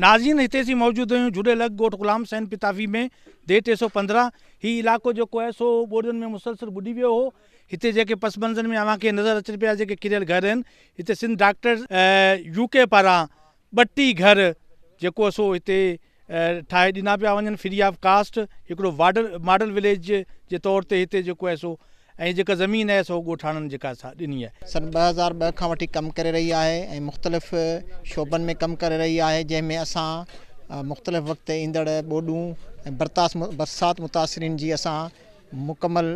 नाज़िन हिते असीं मौजूदु आहियूं झूलेलाल गोठ गुलाम सैन पिताफ़ी में दे टे सौ पंद्रहं हीउ इलाइक़ो जेको आहे सो ॿोॾियुनि में मुसलसिल ॿुॾी वियो हुओ हिते जेके पसमंज़नि में अव्हांखे नज़र अचनि पिया जेके किरियल घर आहिनि हिते सिंध डॉक्टर यू के पारां ॿटीह घर जेको सो हिते ठाहे ॾिना पिया वञनि फ्री ऑफ कॉस्ट हिकिड़ो वॉडल मॉडल विलेज जे तौर ते हिते जेको आहे सो ऐं जेका ज़मीन आहे सो गोठाणनि जेका असां ॾिनी आहे सन ॿ हज़ार ॿ खां वठी कमु करे रही आहे ऐं मुख़्तलिफ़ शोभनि में कमु करे रही आहे जंहिंमें असां मुख़्तलिफ़ वक़्ति ईंदड़ ॿोॾियूं ऐं बरतास बरसाति मुतासिरनि जी असां मुकमल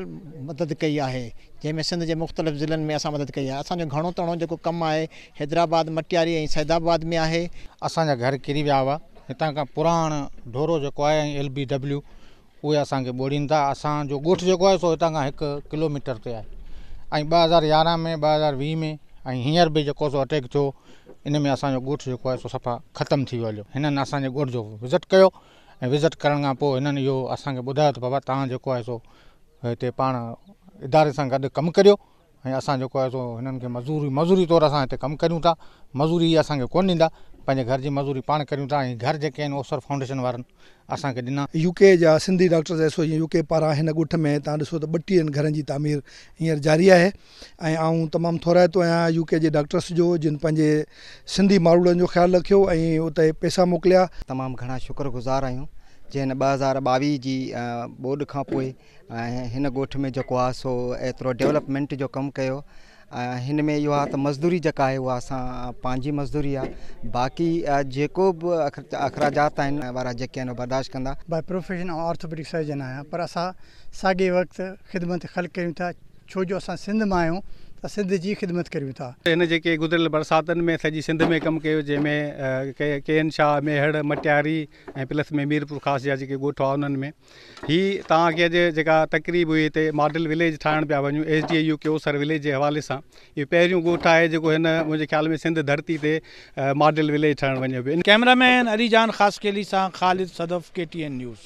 मदद कई आहे जंहिंमें सिंध जे मुख़्तलिफ़ ज़िलनि में असां मदद कई आहे असांजो घणो तणो जेको कमु आहे हैदराबाद मटियारी ऐं सैदाबाद में आहे असांजा घर किरी विया हुआ हितां खां पुराण डोरो जेको आहे एल बी डब्ल्यू उहे असांखे ॿोड़ीनि था असांजो ॻोठु जेको आहे सो हितां खां हिकु किलोमीटर ते आहे ऐं ॿ हज़ार यारहं में ॿ हज़ार वीह में ऐं हींअर बि जेको सो अटैक थियो इन में असांजो ॻोठु जेको आहे सो सफ़ा ख़तमु थी वियो हुयो हिननि असांजे ॻोठ जो विज़िट कयो ऐं विज़िट करण खां पोइ हिननि इहो असांखे ॿुधायो त बाबा तव्हां जेको आहे सो हिते पाण इदारे सां गॾु कमु करियो ऐं असां जेको आहे सो हिननि खे मज़ूरी मज़ूरी तौर सां हिते कमु कयूं था मज़ूरी असांखे कोन ॾींदा पंहिंजे घर जी मज़ूरी पाण करियूं था ऐं घर जेके आहिनि ओसर फाउंडेशन वारनि असांखे ॾिना यू के जा सिंधी डॉक्टर्स एसोसिएशन यू के पारां हिन ॻोठ में तव्हां ॾिसो त ॿटीहनि घरनि जी तामीर हींअर जारी आहे ऐं आऊं तमामु थोराइतो आहियां यू के जे डॉक्टर्स जो जिन पंहिंजे सिंधी माण्हुनि जो ख़्यालु रखियो ऐं उते पैसा मोकिलिया तमामु घणा शुक्रगुज़ार आहियूं जंहिं ॿ हज़ार ॿावीह जी ॿोॾ खां पोइ ऐं हिन ॻोठ में जेको आहे सो एतिरो डेवलपमेंट जो कमु कयो हिन में इहो आहे त मज़दूरी जेका आहे उहा असां पंहिंजी मज़दूरी आहे बाक़ी जेको बि अख़राजात आहिनि वारा जेके आहिनि बर्दाश्त कंदा बाए प्रोफेशनल ऑर्थोपेडिक सर्जन आहियां पर असां साॻे वक़्तु ख़िदमत ख़ल कयूं था छो जो असां सिंध मां त सिंध जी ख़िदमत करियूं था हिन जेके गुज़रियल बरसातुनि में सॼी सिंध में कमु कयो जंहिंमें केनशाह मेहड़ मटिआरी ऐं प्लस में मीरपुर ख़ासि जा जेके ॻोठ आहे उन्हनि में हीअ तव्हांखे अॼु जेका तकरीब हुई हिते मॉडल विलेज ठाहिण पिया वञूं एस डी यू केओसर विलेज जे हवाले सां इहो पहिरियों ॻोठु आहे जेको हिन मुंहिंजे ख़्याल में सिंध धरती ते मॉडल विलेज ठाहिणु वञे पियो कैमरामैन अलीजान ख़ासकेली सां ख़ालिद सदफ के टी एन न्यूज़